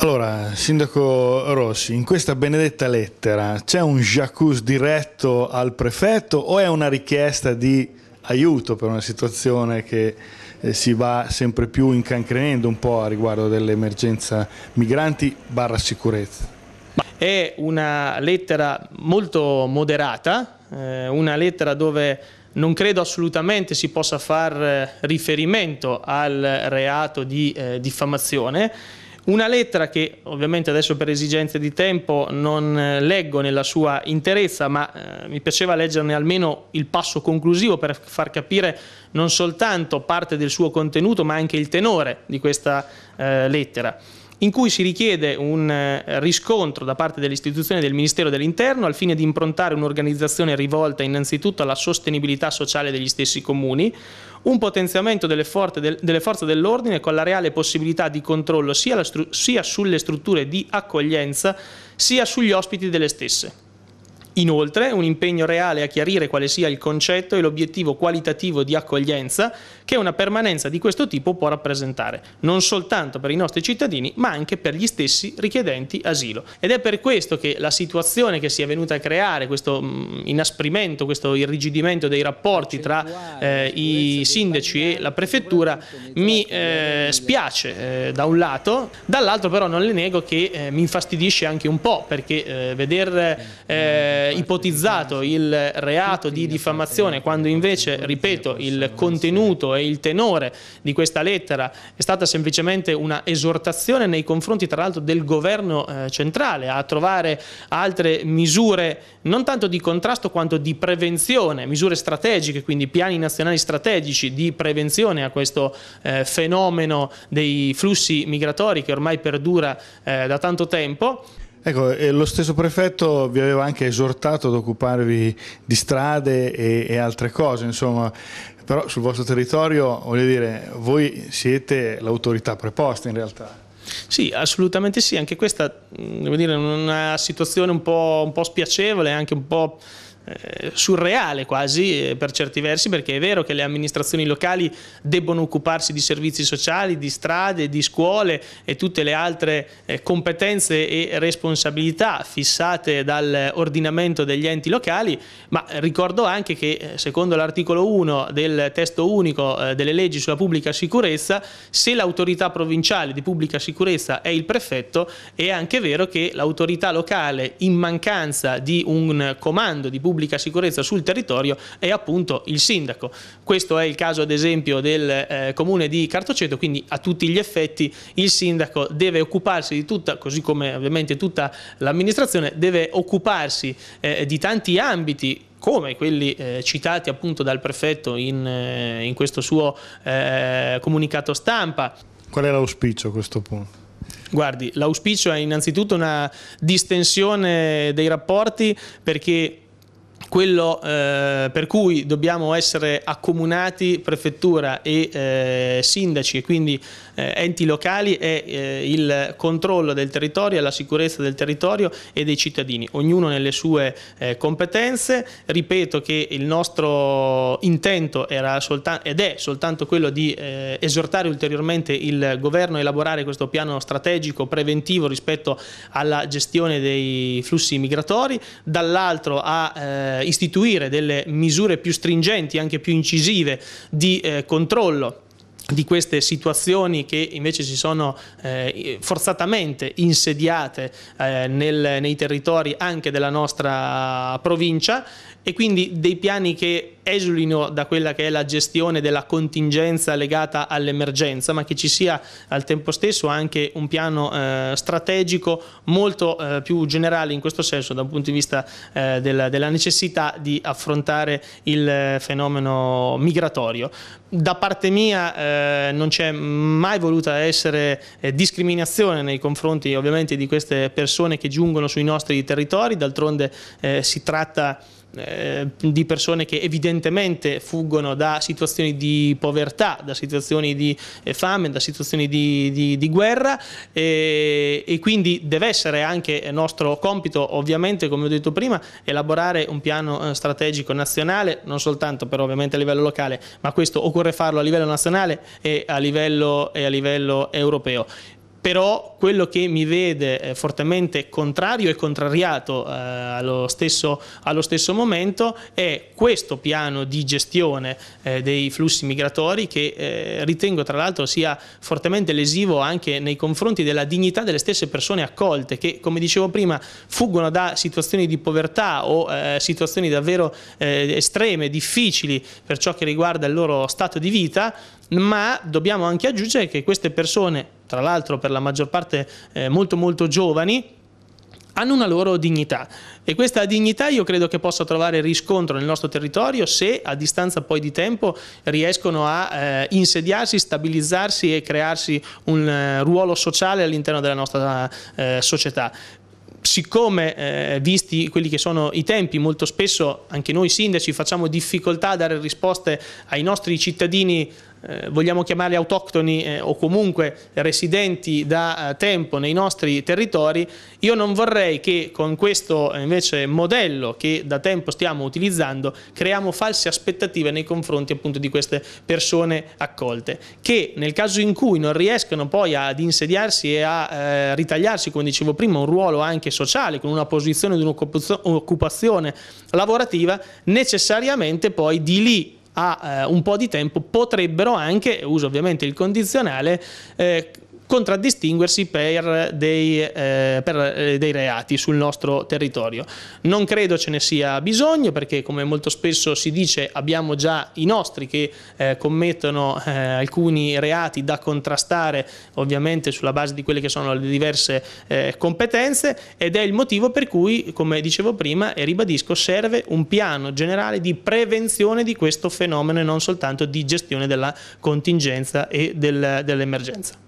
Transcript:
Allora, Sindaco Rossi, in questa benedetta lettera c'è un jacuzzi diretto al prefetto o è una richiesta di aiuto per una situazione che eh, si va sempre più incancrenendo un po' a riguardo dell'emergenza migranti barra sicurezza? È una lettera molto moderata, eh, una lettera dove non credo assolutamente si possa far eh, riferimento al reato di diffamazione una lettera che ovviamente adesso per esigenze di tempo non eh, leggo nella sua interezza, ma eh, mi piaceva leggerne almeno il passo conclusivo per far capire non soltanto parte del suo contenuto, ma anche il tenore di questa eh, lettera in cui si richiede un eh, riscontro da parte dell'istituzione del Ministero dell'Interno al fine di improntare un'organizzazione rivolta innanzitutto alla sostenibilità sociale degli stessi comuni, un potenziamento delle, forze dell'ordine con la reale possibilità di controllo sia sulle strutture di accoglienza sia sugli ospiti delle stesse. Inoltre un impegno reale a chiarire quale sia il concetto e l'obiettivo qualitativo di accoglienza che una permanenza di questo tipo può rappresentare, non soltanto per i nostri cittadini ma anche per gli stessi richiedenti asilo. Ed è per questo che la situazione che si è venuta a creare, questo mm, inasprimento, questo irrigidimento dei rapporti tra eh, i sindaci e la prefettura mi eh, spiace eh, da un lato, dall'altro però non le nego che eh, mi infastidisce anche un po' perché eh, veder eh, eh, ipotizzato il reato di diffamazione quando invece, ripeto, il contenuto e il tenore di questa lettera è stata semplicemente una esortazione nei confronti tra l'altro del governo eh, centrale a trovare altre misure non tanto di contrasto quanto di prevenzione, misure strategiche, quindi piani nazionali strategici di prevenzione a questo eh, fenomeno dei flussi migratori che ormai perdura eh, da tanto tempo. Ecco, lo stesso prefetto vi aveva anche esortato ad occuparvi di strade e, e altre cose, insomma, però sul vostro territorio, voglio dire, voi siete l'autorità preposta in realtà. Sì, assolutamente sì, anche questa mm, è una situazione un po', un po' spiacevole, anche un po' Eh, surreale quasi eh, per certi versi perché è vero che le amministrazioni locali debbono occuparsi di servizi sociali, di strade, di scuole e tutte le altre eh, competenze e responsabilità fissate dall'ordinamento degli enti locali, ma ricordo anche che secondo l'articolo 1 del testo unico delle leggi sulla pubblica sicurezza, se l'autorità provinciale di pubblica sicurezza è il prefetto, è anche vero che l'autorità locale in mancanza di un comando di pubblica pubblica sicurezza sul territorio è appunto il sindaco. Questo è il caso ad esempio del eh, comune di Cartoceto, quindi a tutti gli effetti il sindaco deve occuparsi di tutta, così come ovviamente tutta l'amministrazione, deve occuparsi eh, di tanti ambiti come quelli eh, citati appunto dal prefetto in, eh, in questo suo eh, comunicato stampa. Qual è l'auspicio a questo punto? Guardi, l'auspicio è innanzitutto una distensione dei rapporti perché quello eh, per cui dobbiamo essere accomunati prefettura e eh, sindaci e quindi eh, enti locali è eh, il controllo del territorio, la sicurezza del territorio e dei cittadini, ognuno nelle sue eh, competenze, ripeto che il nostro intento era soltanto, ed è soltanto quello di eh, esortare ulteriormente il governo a elaborare questo piano strategico preventivo rispetto alla gestione dei flussi migratori, dall'altro a eh, istituire delle misure più stringenti, anche più incisive di eh, controllo di queste situazioni che invece si sono eh, forzatamente insediate eh, nel, nei territori anche della nostra provincia e quindi dei piani che esulino da quella che è la gestione della contingenza legata all'emergenza, ma che ci sia al tempo stesso anche un piano eh, strategico molto eh, più generale in questo senso dal punto di vista eh, della, della, necessità di affrontare il eh, fenomeno migratorio. Da parte mia eh, non c'è mai voluta essere eh, discriminazione nei confronti ovviamente di queste persone che giungono sui nostri territori, d'altronde si tratta di eh, di persone che evidentemente fuggono da situazioni di povertà, da situazioni di eh, fame, da situazioni di, di, di guerra e, eh, e quindi deve essere anche nostro compito ovviamente come ho detto prima elaborare un piano strategico nazionale non soltanto però ovviamente a livello locale ma questo occorre farlo a livello nazionale e a livello, e a livello europeo però quello che mi vede eh, fortemente contrario e contrariato eh, allo, stesso, allo, stesso, momento è questo piano di gestione eh, dei flussi migratori che eh, ritengo tra l'altro sia fortemente lesivo anche nei confronti della dignità delle stesse persone accolte che come dicevo prima fuggono da situazioni di povertà o eh, situazioni davvero eh, estreme, difficili per ciò che riguarda il loro stato di vita ma dobbiamo anche aggiungere che queste persone, tra l'altro per la maggior parte eh, molto molto giovani, hanno una loro dignità e questa dignità io credo che possa trovare riscontro nel nostro territorio se a distanza poi di tempo riescono a eh, insediarsi, stabilizzarsi e crearsi un eh, ruolo sociale all'interno della nostra eh, società siccome eh, visti quelli che sono i tempi, molto spesso anche noi sindaci facciamo difficoltà a dare risposte ai nostri cittadini eh, vogliamo chiamarli autoctoni eh, o comunque residenti da eh, tempo nei nostri territori, io non vorrei che con questo eh, invece modello che da tempo stiamo utilizzando creiamo false aspettative nei confronti appunto di queste persone accolte, che nel caso in cui non riescano poi ad insediarsi e a eh, ritagliarsi, come dicevo prima, un ruolo anche sociale, con una posizione di un'occupazione lavorativa, necessariamente poi di lì a eh, un po' di tempo potrebbero anche, uso ovviamente il condizionale, eh, contraddistinguersi per dei, eh, per, eh, dei, reati sul nostro territorio. Non credo ce ne sia bisogno perché come molto spesso si dice abbiamo già i nostri che eh, commettono eh, alcuni reati da contrastare ovviamente sulla base di quelle che sono le diverse eh, competenze ed è il motivo per cui come dicevo prima e ribadisco serve un piano generale di prevenzione di questo fenomeno e non soltanto di gestione della contingenza e del, dell'emergenza.